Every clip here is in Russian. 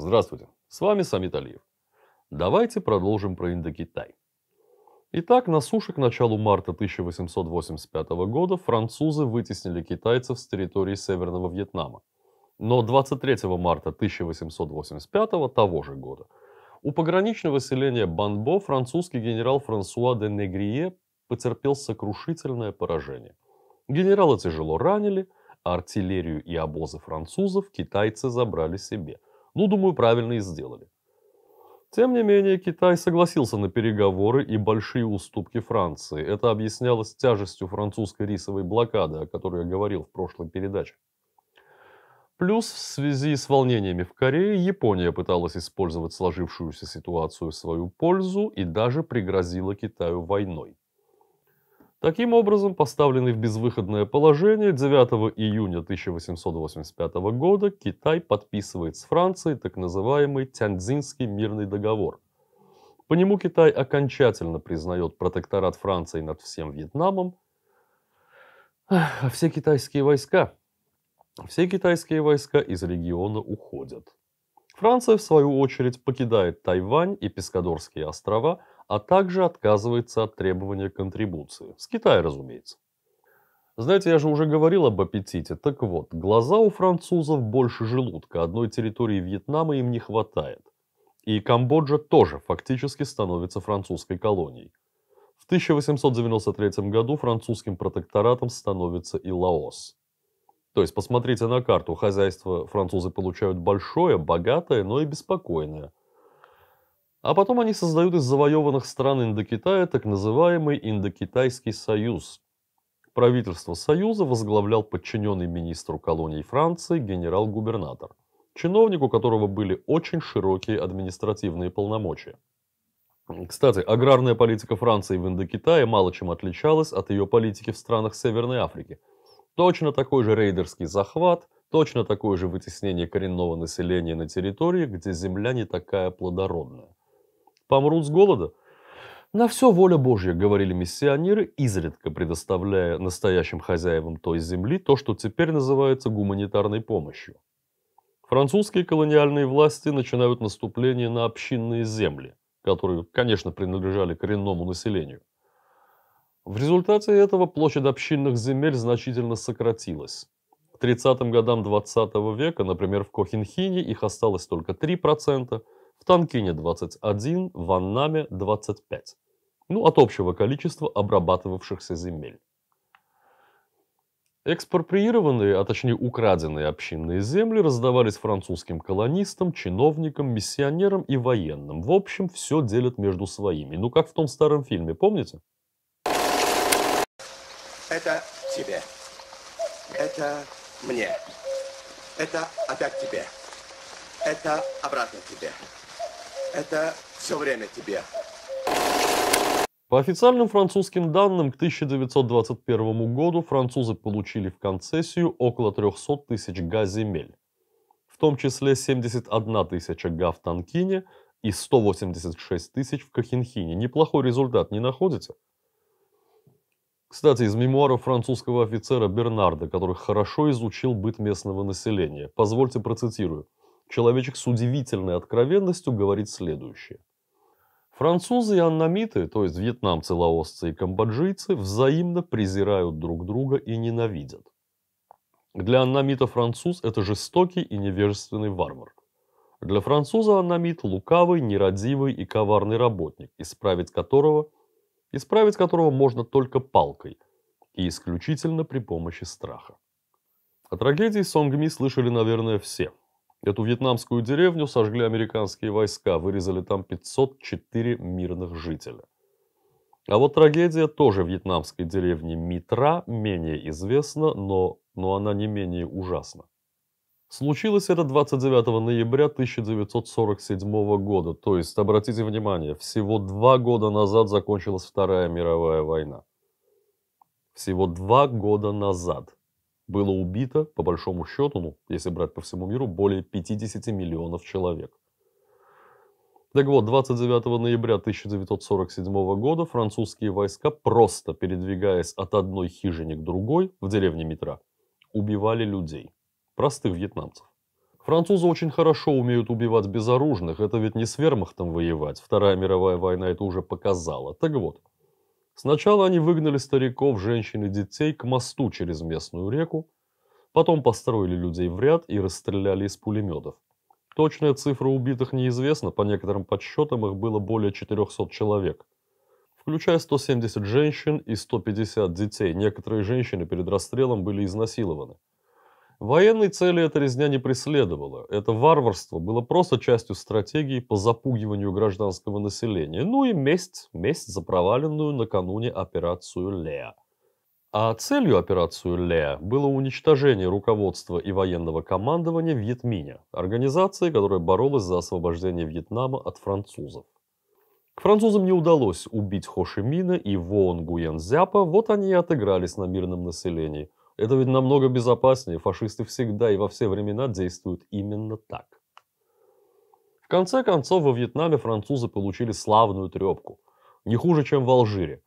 Здравствуйте, с вами Самит Алиев. Давайте продолжим про Индокитай. Итак, на суше к началу марта 1885 года французы вытеснили китайцев с территории Северного Вьетнама. Но 23 марта 1885 того же года у пограничного селения Банбо французский генерал Франсуа де Негрие потерпел сокрушительное поражение. Генерала тяжело ранили, а артиллерию и обозы французов китайцы забрали себе – ну, думаю, правильно и сделали. Тем не менее, Китай согласился на переговоры и большие уступки Франции. Это объяснялось тяжестью французской рисовой блокады, о которой я говорил в прошлой передаче. Плюс в связи с волнениями в Корее Япония пыталась использовать сложившуюся ситуацию в свою пользу и даже пригрозила Китаю войной. Таким образом, поставленный в безвыходное положение 9 июня 1885 года Китай подписывает с Францией так называемый Тяньцзинский мирный договор. По нему Китай окончательно признает протекторат Франции над всем Вьетнамом, а все китайские войска, все китайские войска из региона уходят. Франция, в свою очередь, покидает Тайвань и Пескадорские острова – а также отказывается от требования контрибуции. С Китая, разумеется. Знаете, я же уже говорил об аппетите. Так вот, глаза у французов больше желудка. Одной территории Вьетнама им не хватает. И Камбоджа тоже фактически становится французской колонией. В 1893 году французским протекторатом становится и Лаос. То есть, посмотрите на карту, хозяйство французы получают большое, богатое, но и беспокойное. А потом они создают из завоеванных стран Индокитая так называемый Индокитайский союз. Правительство союза возглавлял подчиненный министру колоний Франции генерал-губернатор, чиновник, у которого были очень широкие административные полномочия. Кстати, аграрная политика Франции в Индокитае мало чем отличалась от ее политики в странах Северной Африки. Точно такой же рейдерский захват, точно такое же вытеснение коренного населения на территории, где земля не такая плодородная. Помрут с голода? На все воля Божья, говорили миссионеры, изредка предоставляя настоящим хозяевам той земли то, что теперь называется гуманитарной помощью. Французские колониальные власти начинают наступление на общинные земли, которые, конечно, принадлежали коренному населению. В результате этого площадь общинных земель значительно сократилась. К 30-м годам 20 века, например, в Кохинхине их осталось только 3%, Станкине 21, в Аннаме 25. Ну, от общего количества обрабатывавшихся земель. Экспроприированные, а точнее украденные общинные земли раздавались французским колонистам, чиновникам, миссионерам и военным. В общем, все делят между своими. Ну, как в том старом фильме, помните? Это тебе. Это мне. Это опять тебе. Это обратно тебе. Это все время тебе. По официальным французским данным, к 1921 году французы получили в концессию около 300 тысяч га земель, в том числе 71 тысяча га в Танкине и 186 тысяч в Кахинхине. Неплохой результат, не находите? Кстати, из мемуаров французского офицера Бернарда, который хорошо изучил быт местного населения, позвольте процитирую – человечек с удивительной откровенностью говорит следующее. Французы и аннамиты, то есть вьетнамцы, лаосцы и камбоджийцы, взаимно презирают друг друга и ненавидят. Для аннамита француз – это жестокий и невежественный варвар. Для француза аннамит – лукавый, нерадивый и коварный работник, исправить которого, исправить которого можно только палкой и исключительно при помощи страха. О трагедии Сонгми слышали, наверное, все – Эту вьетнамскую деревню сожгли американские войска, вырезали там 504 мирных жителя. А вот трагедия тоже вьетнамской деревни Митра менее известна, но, но она не менее ужасна. Случилось это 29 ноября 1947 года, то есть, обратите внимание, всего два года назад закончилась Вторая мировая война. Всего два года назад было убито, по большому счету, ну, если брать по всему миру, более 50 миллионов человек. Так вот, 29 ноября 1947 года французские войска, просто передвигаясь от одной хижины к другой в деревне Митра, убивали людей, простых вьетнамцев. Французы очень хорошо умеют убивать безоружных, это ведь не с вермахтом воевать, Вторая мировая война это уже показала. Так вот, Сначала они выгнали стариков, женщин и детей к мосту через местную реку, потом построили людей в ряд и расстреляли из пулеметов. Точная цифра убитых неизвестна, по некоторым подсчетам их было более 400 человек, включая 170 женщин и 150 детей. Некоторые женщины перед расстрелом были изнасилованы. Военной цели эта резня не преследовала. Это варварство было просто частью стратегии по запугиванию гражданского населения. Ну и месть, месть за проваленную накануне операцию Леа. А целью операции Леа было уничтожение руководства и военного командования Вьетминя, организации, которая боролась за освобождение Вьетнама от французов. К французам не удалось убить Хошимина и Воон Гуензяпа, вот они и отыгрались на мирном населении. Это ведь намного безопаснее. Фашисты всегда и во все времена действуют именно так. В конце концов, во Вьетнаме французы получили славную трепку. Не хуже, чем в Алжире.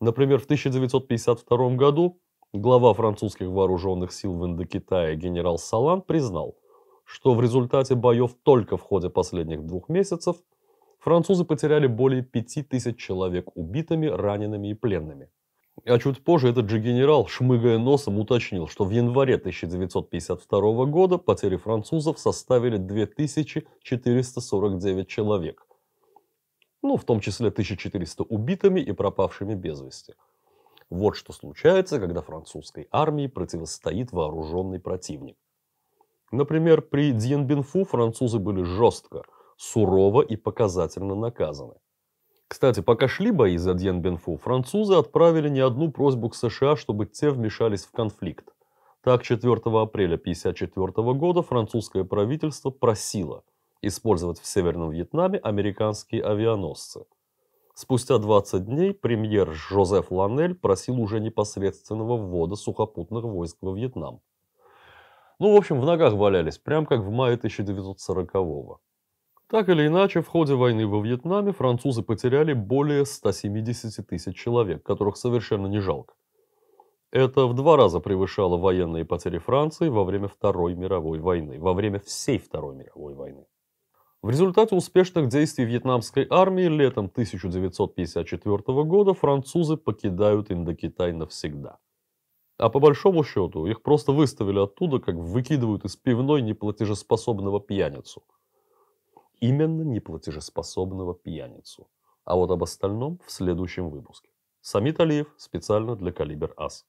Например, в 1952 году глава французских вооруженных сил в Индокитае генерал Салан признал, что в результате боев только в ходе последних двух месяцев французы потеряли более 5000 человек убитыми, ранеными и пленными – а чуть позже этот же генерал, шмыгая носом, уточнил, что в январе 1952 года потери французов составили 2449 человек, ну, в том числе 1400 убитыми и пропавшими без вести. Вот что случается, когда французской армии противостоит вооруженный противник. Например, при Дьенбинфу французы были жестко, сурово и показательно наказаны – кстати, пока шли бои за Дьен Бенфу, французы отправили не одну просьбу к США, чтобы те вмешались в конфликт. Так, 4 апреля 1954 года французское правительство просило использовать в Северном Вьетнаме американские авианосцы. Спустя 20 дней премьер Жозеф Ланель просил уже непосредственного ввода сухопутных войск во Вьетнам. Ну, в общем, в ногах валялись, прям как в мае 1940 года. Так или иначе, в ходе войны во Вьетнаме французы потеряли более 170 тысяч человек, которых совершенно не жалко. Это в два раза превышало военные потери Франции во время Второй мировой войны, во время всей Второй мировой войны. В результате успешных действий вьетнамской армии летом 1954 года французы покидают Индокитай навсегда. А по большому счету их просто выставили оттуда, как выкидывают из пивной неплатежеспособного пьяницу – именно неплатежеспособного пьяницу. А вот об остальном в следующем выпуске. Самит Алиев специально для калибер Ас».